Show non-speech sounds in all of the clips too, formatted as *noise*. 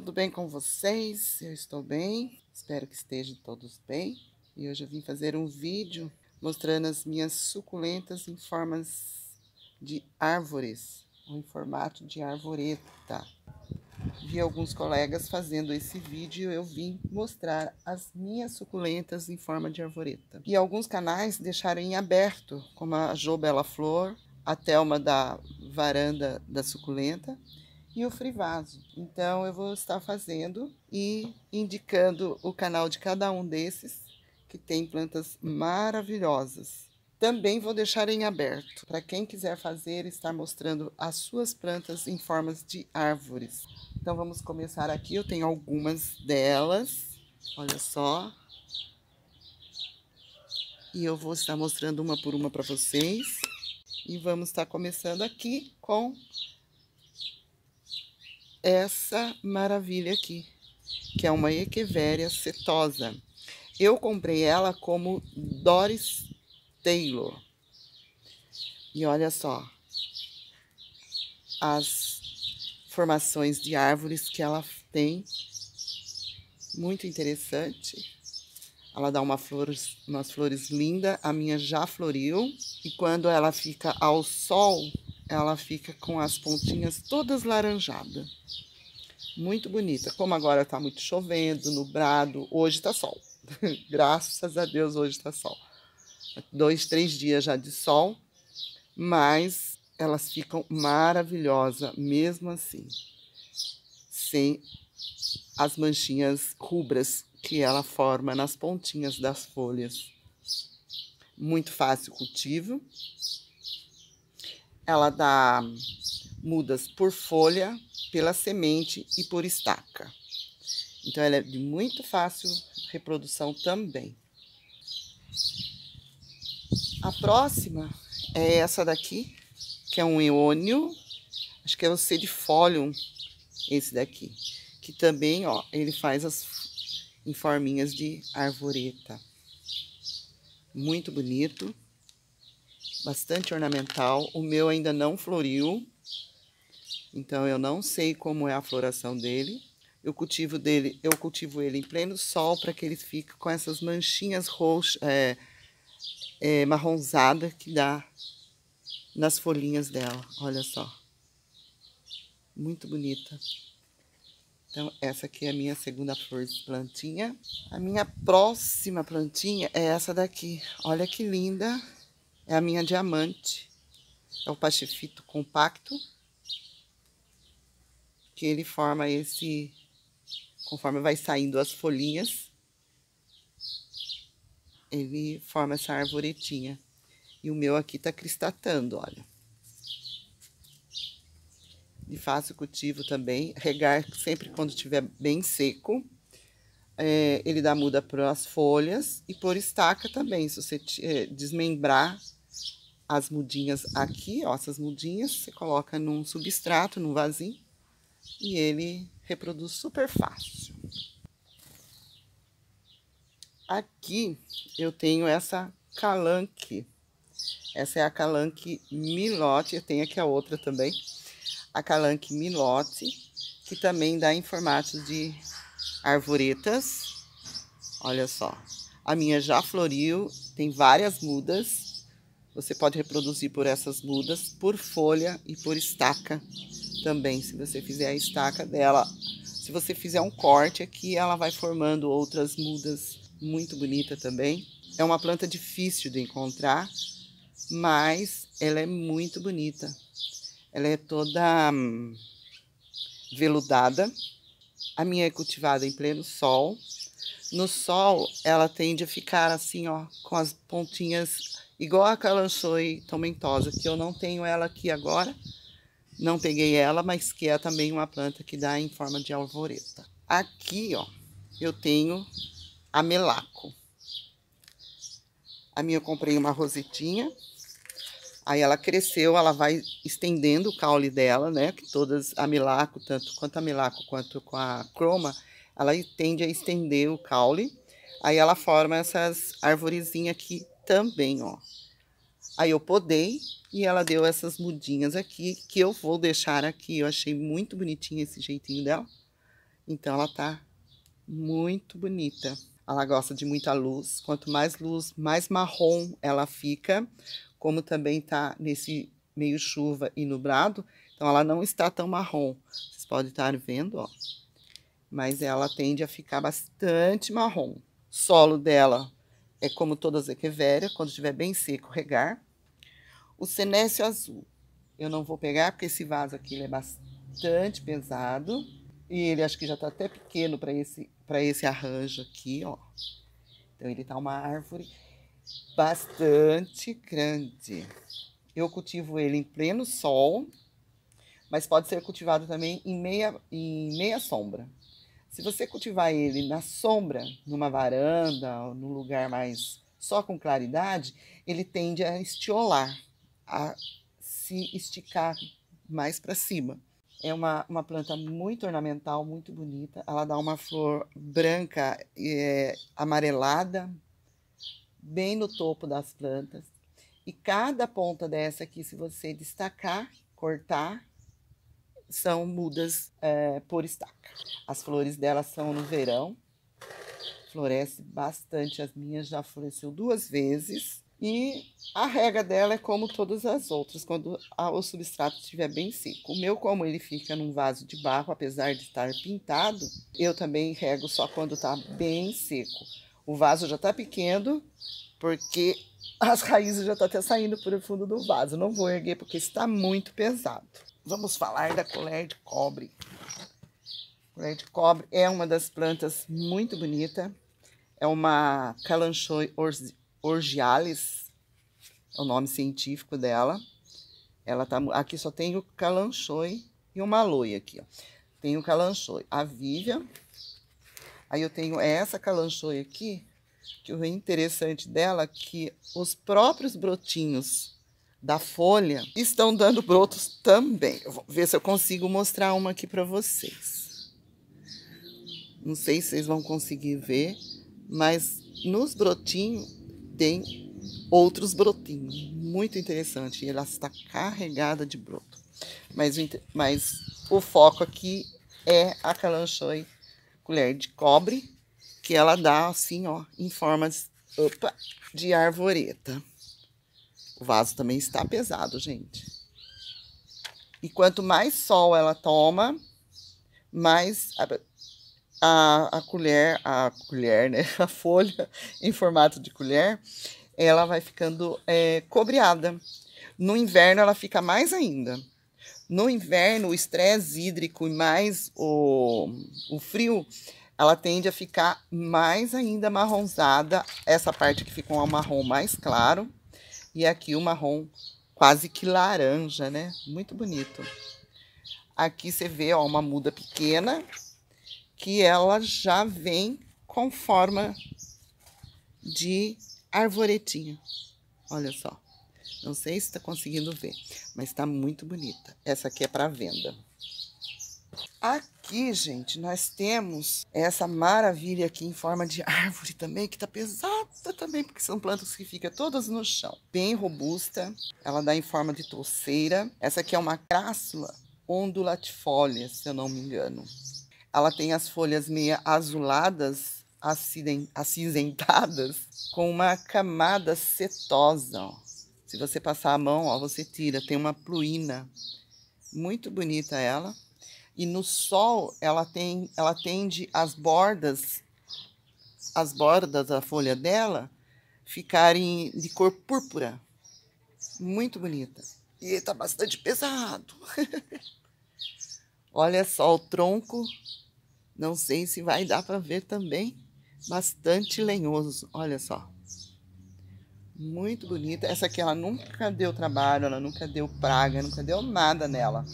tudo bem com vocês? Eu estou bem, espero que estejam todos bem. E hoje eu vim fazer um vídeo mostrando as minhas suculentas em formas de árvores, ou em formato de arvoreta. Vi alguns colegas fazendo esse vídeo e eu vim mostrar as minhas suculentas em forma de arvoreta. E alguns canais deixaram em aberto, como a Jo Bela Flor, a Thelma da Varanda da Suculenta, e o Frivaso. Então eu vou estar fazendo e indicando o canal de cada um desses, que tem plantas maravilhosas. Também vou deixar em aberto para quem quiser fazer estar mostrando as suas plantas em formas de árvores. Então vamos começar aqui, eu tenho algumas delas. Olha só, e eu vou estar mostrando uma por uma para vocês. E vamos estar começando aqui com essa maravilha aqui, que é uma Echeveria cetosa. Eu comprei ela como Doris Taylor. E olha só as formações de árvores que ela tem. Muito interessante. Ela dá uma flores, umas flores lindas. A minha já floriu. E quando ela fica ao sol, ela fica com as pontinhas todas laranjada. Muito bonita. Como agora está muito chovendo, nublado, hoje está sol. *laughs* Graças a Deus hoje está sol. Dois, três dias já de sol, mas elas ficam maravilhosas mesmo assim. Sem as manchinhas rubras que ela forma nas pontinhas das folhas. Muito fácil o cultivo, ela dá mudas por folha, pela semente e por estaca. Então ela é de muito fácil reprodução também. A próxima é essa daqui, que é um eônio, acho que é o sedifólio esse daqui, que também, ó, ele faz as em forminhas de arvoreta. Muito bonito bastante ornamental. O meu ainda não floriu, então eu não sei como é a floração dele. Eu cultivo dele, eu cultivo ele em pleno sol para que ele fique com essas manchinhas roxas, é, é, marronzada que dá nas folhinhas dela. Olha só, muito bonita. Então, essa aqui é a minha segunda flor de plantinha. A minha próxima plantinha é essa daqui. Olha que linda é a minha diamante. É o pachifito compacto, que ele forma esse, conforme vai saindo as folhinhas, ele forma essa arvoretinha. E o meu aqui tá cristatando, olha. de fácil cultivo também, regar sempre quando estiver bem seco. É, ele dá muda para as folhas e por estaca também, se você é, desmembrar as mudinhas aqui, ó, essas mudinhas, você coloca num substrato, num vasinho, e ele reproduz super fácil. Aqui eu tenho essa calanque. Essa é a calanque milote, eu tenho aqui a outra também. A calanque milote, que também dá em formato de arvoretas. Olha só, a minha já floriu, tem várias mudas você pode reproduzir por essas mudas, por folha e por estaca também. Se você fizer a estaca dela, se você fizer um corte aqui, ela vai formando outras mudas muito bonita também. É uma planta difícil de encontrar, mas ela é muito bonita. Ela é toda hum, veludada. A minha é cultivada em pleno sol. No sol, ela tende a ficar assim, ó, com as pontinhas igual a Calançoe tomentosa, que eu não tenho ela aqui agora, não peguei ela, mas que é também uma planta que dá em forma de alvoreta. Aqui, ó, eu tenho a melaco. A minha eu comprei uma rosetinha, aí ela cresceu, ela vai estendendo o caule dela, né, que todas, a melaco, tanto quanto a melaco quanto com a croma, ela tende a estender o caule, aí ela forma essas arvorezinhas aqui também, ó. Aí eu podei e ela deu essas mudinhas aqui, que eu vou deixar aqui. Eu achei muito bonitinho esse jeitinho dela. Então, ela tá muito bonita. Ela gosta de muita luz. Quanto mais luz, mais marrom ela fica. Como também tá nesse meio chuva e nublado, então ela não está tão marrom. Vocês podem estar vendo, ó. Mas ela tende a ficar bastante marrom. Solo dela é como toda zequevéria, quando estiver bem seco, regar. O senécio azul, eu não vou pegar porque esse vaso aqui é bastante pesado e ele acho que já está até pequeno para esse para esse arranjo aqui, ó. Então ele tá uma árvore bastante grande. Eu cultivo ele em pleno sol, mas pode ser cultivado também em meia em meia sombra. Se você cultivar ele na sombra, numa varanda, ou num lugar mais só com claridade, ele tende a estiolar, a se esticar mais para cima. É uma, uma planta muito ornamental, muito bonita. Ela dá uma flor branca é, amarelada, bem no topo das plantas. E cada ponta dessa aqui, se você destacar, cortar, são mudas é, por estaca. As flores delas são no verão, floresce bastante. As minhas já floresceu duas vezes. E a rega dela é como todas as outras, quando a, o substrato estiver bem seco. O meu, como ele fica num vaso de barro, apesar de estar pintado, eu também rego só quando está bem seco. O vaso já está pequeno, porque as raízes já estão tá até saindo por fundo do vaso. Não vou erguer porque está muito pesado vamos falar da colher de cobre. A colher de cobre é uma das plantas muito bonita. É uma Calanchoe orgialis, é o nome científico dela. Ela tá aqui só tem o Calanchoe e uma aloe aqui, ó. Tem o Calanchoe, a Vivian. Aí eu tenho essa Calanchoe aqui, que o interessante dela é que os próprios brotinhos da folha estão dando brotos também. Eu vou ver se eu consigo mostrar uma aqui para vocês. Não sei se vocês vão conseguir ver, mas nos brotinhos tem outros brotinhos. Muito interessante. E ela está carregada de broto. Mas, mas o foco aqui é a calanchoe colher de cobre, que ela dá assim, ó, em formas opa, de arvoreta. O vaso também está pesado, gente. E quanto mais sol ela toma, mais a, a, a colher, a colher, né? *laughs* A folha em formato de colher, ela vai ficando é, cobreada. No inverno, ela fica mais ainda. No inverno, o estresse hídrico e mais o, o frio, ela tende a ficar mais ainda marronzada, essa parte que fica um marrom mais claro. E aqui o marrom quase que laranja, né? Muito bonito. Aqui você vê ó, uma muda pequena que ela já vem com forma de arvoretinha. Olha só. Não sei se está conseguindo ver, mas está muito bonita. Essa aqui é para venda. Aqui, gente, nós temos essa maravilha aqui em forma de *laughs* árvore também, que tá pesada também, porque são plantas que ficam todas no chão. Bem robusta, ela dá em forma de touceira. Essa aqui é uma crássula ondulatifólia, se eu não me engano. Ela tem as folhas meio azuladas, acinzentadas, com uma camada setosa. Ó. Se você passar a mão, ó, você tira. Tem uma pluína. Muito bonita ela. E no sol, ela, tem, ela tende as bordas, as bordas da folha dela, ficarem de cor púrpura. Muito bonita. E está bastante pesado. *laughs* Olha só o tronco. Não sei se vai dar para ver também. Bastante lenhoso. Olha só. Muito bonita. Essa aqui ela nunca deu trabalho, ela nunca deu praga, nunca deu nada nela.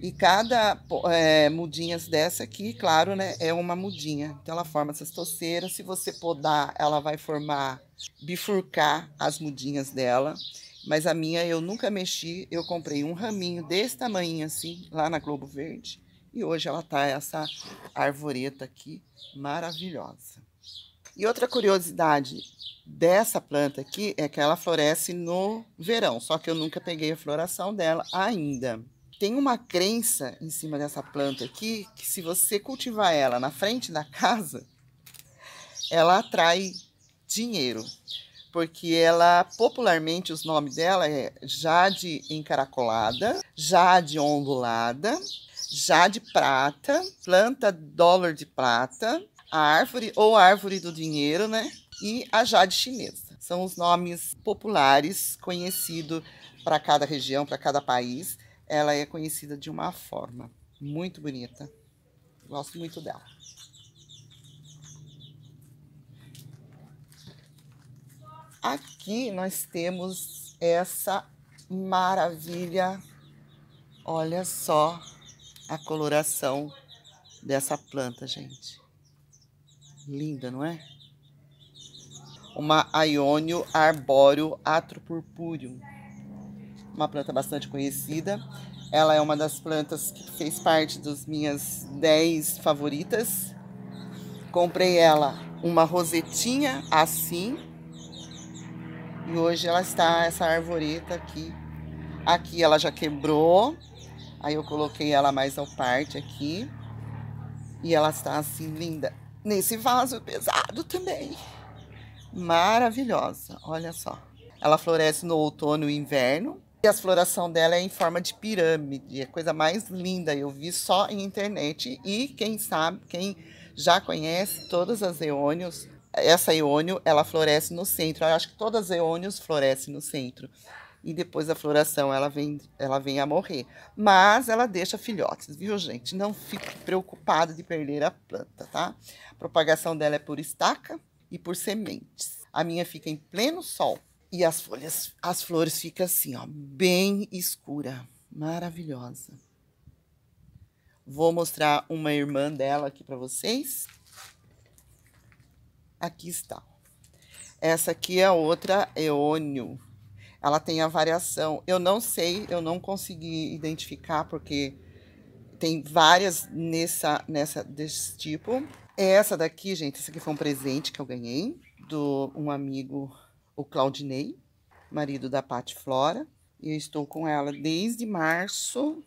E cada é, mudinhas dessa aqui, claro, né, é uma mudinha. Então ela forma essas toceiras. Se você podar, ela vai formar, bifurcar as mudinhas dela. Mas a minha eu nunca mexi. Eu comprei um raminho desse tamanho assim, lá na Globo Verde. E hoje ela tá essa arvoreta aqui, maravilhosa. E outra curiosidade dessa planta aqui é que ela floresce no verão. Só que eu nunca peguei a floração dela ainda tem uma crença em cima dessa planta aqui que se você cultivar ela na frente da casa, ela atrai dinheiro, porque ela popularmente os nomes dela é jade encaracolada, jade ondulada, jade prata, planta dólar de prata, árvore ou árvore do dinheiro, né? E a jade chinesa. São os nomes populares conhecidos para cada região, para cada país ela é conhecida de uma forma muito bonita. Gosto muito dela. Aqui nós temos essa maravilha. Olha só a coloração dessa planta, gente. Linda, não é? Uma Ionio arbóreo atropurpúreo uma planta bastante conhecida. Ela é uma das plantas que fez parte das minhas 10 favoritas. Comprei ela uma rosetinha assim. E hoje ela está, essa arvoreta aqui. Aqui ela já quebrou. Aí eu coloquei ela mais ao parte aqui. E ela está assim linda. Nesse vaso pesado também. Maravilhosa, olha só. Ela floresce no outono e inverno e a floração dela é em forma de pirâmide, é a coisa mais linda. Eu vi só em internet e quem sabe, quem já conhece todas as eônios, essa eônio, ela floresce no centro. Eu acho que todas as eônios florescem no centro. E depois da floração ela vem, ela vem a morrer. Mas ela deixa filhotes, viu, gente? Não fique preocupado de perder a planta, tá? A propagação dela é por estaca e por sementes. A minha fica em pleno sol e as folhas, as flores ficam assim, ó, bem escura, maravilhosa. Vou mostrar uma irmã dela aqui para vocês. Aqui está. Essa aqui é outra eônio. Ela tem a variação. Eu não sei, eu não consegui identificar porque tem várias nessa nessa desse tipo. Essa daqui, gente, essa aqui foi um presente que eu ganhei do um amigo o Claudinei, marido da Pati Flora, e eu estou com ela desde março,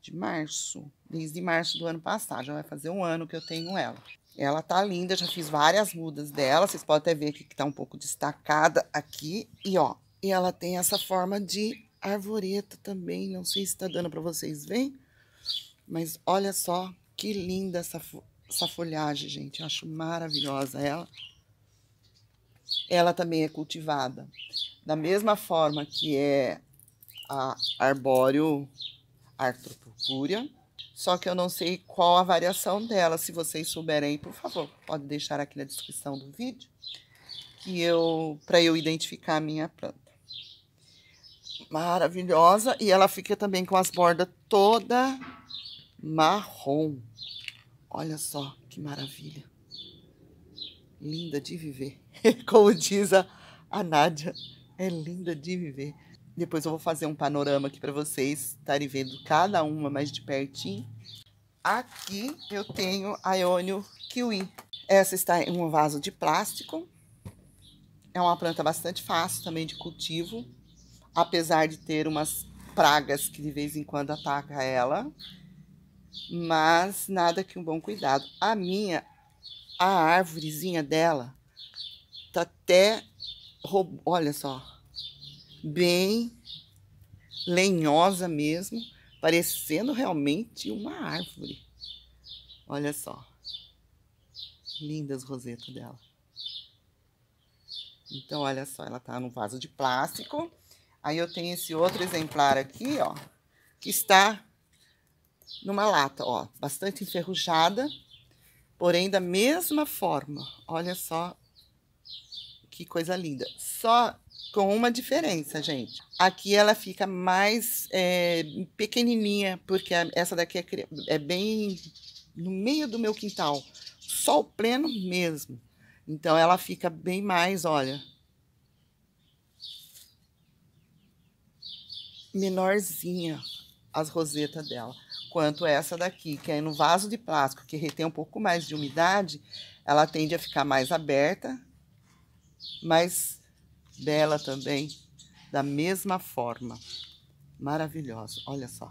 de março, desde março do ano passado, já vai fazer um ano que eu tenho ela. Ela tá linda, já fiz várias mudas dela, vocês podem até ver que tá um pouco destacada aqui, e ó, e ela tem essa forma de arvoreta também, não sei se tá dando para vocês verem, mas olha só que linda essa, essa folhagem, gente, eu acho maravilhosa ela ela também é cultivada. Da mesma forma que é a arbóreo artropurpúrea, só que eu não sei qual a variação dela. Se vocês souberem, por favor, pode deixar aqui na descrição do vídeo que eu para eu identificar a minha planta. Maravilhosa e ela fica também com as bordas toda marrom. Olha só que maravilha linda de viver. *laughs* Como diz a, a Nádia, é linda de viver. Depois eu vou fazer um panorama aqui para vocês estarem vendo cada uma mais de pertinho. Aqui eu tenho a Ionio Kiwi. Essa está em um vaso de plástico. É uma planta bastante fácil também de cultivo, apesar de ter umas pragas que de vez em quando ataca ela. Mas nada que um bom cuidado. A minha a árvorezinha dela tá até, olha só, bem lenhosa mesmo, parecendo realmente uma árvore. Olha só. Lindas rosetas dela. Então, olha só, ela tá num vaso de plástico. Aí eu tenho esse outro exemplar aqui, ó, que está numa lata, ó, bastante enferrujada. Porém, da mesma forma, olha só que coisa linda. Só com uma diferença, gente. Aqui ela fica mais é, pequenininha, porque essa daqui é, é bem no meio do meu quintal. Sol pleno mesmo. Então, ela fica bem mais, olha, menorzinha as rosetas dela quanto essa daqui, que é no vaso de plástico, que retém um pouco mais de umidade, ela tende a ficar mais aberta, mais bela também, da mesma forma. Maravilhosa, olha só.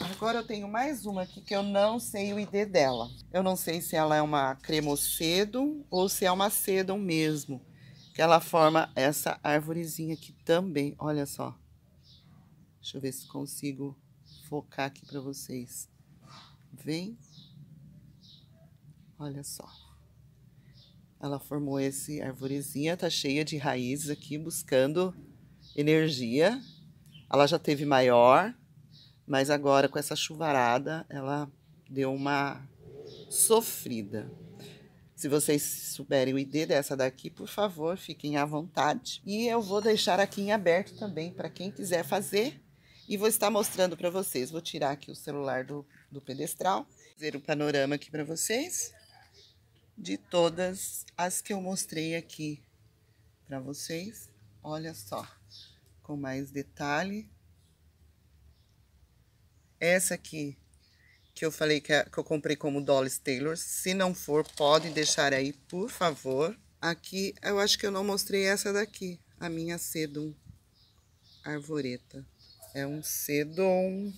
Agora eu tenho mais uma aqui que eu não sei o ID dela. Eu não sei se ela é uma cremocedo ou se é uma sedum mesmo. Que ela forma essa árvorezinha aqui também, olha só. Deixa eu ver se consigo focar aqui para vocês. Vem. Olha só. Ela formou esse arvorezinha, tá cheia de raízes aqui, buscando energia. Ela já teve maior, mas agora com essa chuvarada, ela deu uma sofrida. Se vocês souberem o ID dessa daqui, por favor, fiquem à vontade. E eu vou deixar aqui em aberto também para quem quiser fazer e vou estar mostrando para vocês. Vou tirar aqui o celular do, do pedestral, fazer o panorama aqui para vocês de todas as que eu mostrei aqui para vocês. Olha só, com mais detalhe. Essa aqui que eu falei que, eu comprei como Dolly Taylor. Se não for, pode deixar aí, por favor. Aqui, eu acho que eu não mostrei essa daqui, a minha sedum arvoreta. É um sedon.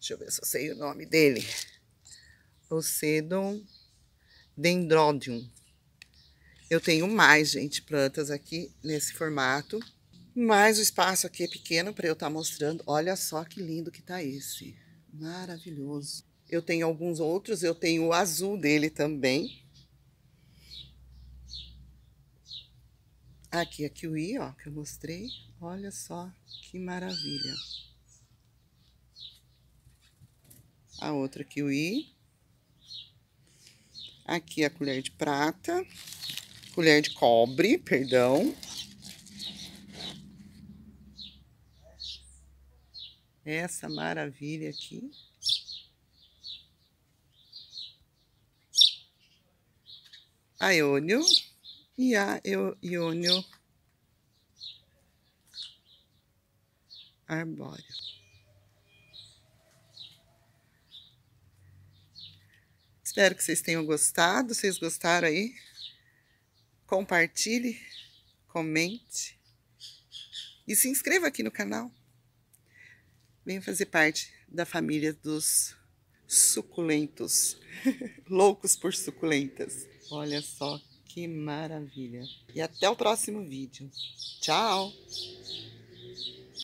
Deixa eu ver se eu sei o nome dele. O sedon dendrodium. Eu tenho mais, gente, plantas aqui nesse formato. Mas o espaço aqui é pequeno para eu estar tá mostrando. Olha só que lindo que tá esse. Maravilhoso. Eu tenho alguns outros. Eu tenho o azul dele também. Aqui a kiwi, ó, que eu mostrei. Olha só que maravilha. A outra kiwi. Aqui a colher de prata. Colher de cobre, perdão. Essa maravilha aqui. Aiônio e a iônio arbóreo. Espero que vocês tenham gostado. Vocês gostaram aí? Compartilhe, comente e se inscreva aqui no canal. Venha fazer parte da família dos suculentos, *laughs* loucos por suculentas. Olha só que maravilha. E até o próximo vídeo. Tchau!